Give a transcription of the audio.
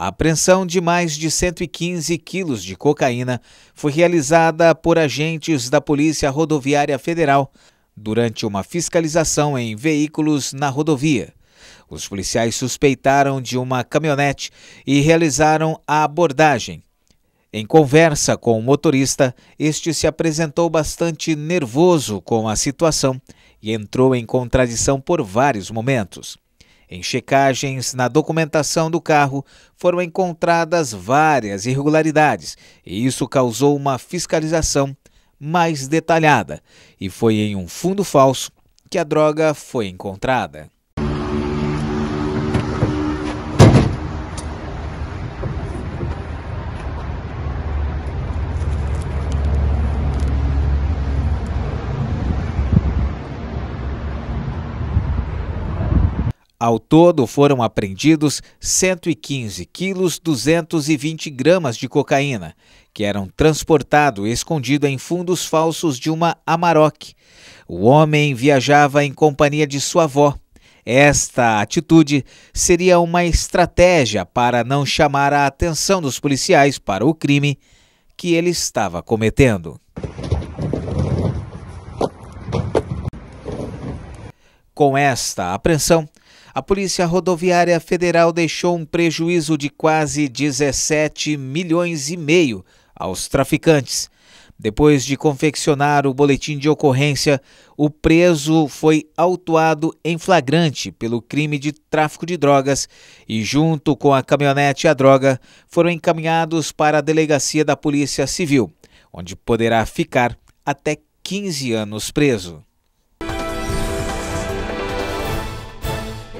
A apreensão de mais de 115 quilos de cocaína foi realizada por agentes da Polícia Rodoviária Federal durante uma fiscalização em veículos na rodovia. Os policiais suspeitaram de uma caminhonete e realizaram a abordagem. Em conversa com o motorista, este se apresentou bastante nervoso com a situação e entrou em contradição por vários momentos. Em checagens na documentação do carro foram encontradas várias irregularidades e isso causou uma fiscalização mais detalhada. E foi em um fundo falso que a droga foi encontrada. Ao todo, foram apreendidos 115 quilos 220 gramas de cocaína, que eram transportado escondido em fundos falsos de uma Amarok. O homem viajava em companhia de sua avó. Esta atitude seria uma estratégia para não chamar a atenção dos policiais para o crime que ele estava cometendo. Com esta apreensão, a Polícia Rodoviária Federal deixou um prejuízo de quase 17 milhões e meio aos traficantes. Depois de confeccionar o boletim de ocorrência, o preso foi autuado em flagrante pelo crime de tráfico de drogas e, junto com a caminhonete e a droga, foram encaminhados para a delegacia da Polícia Civil, onde poderá ficar até 15 anos preso.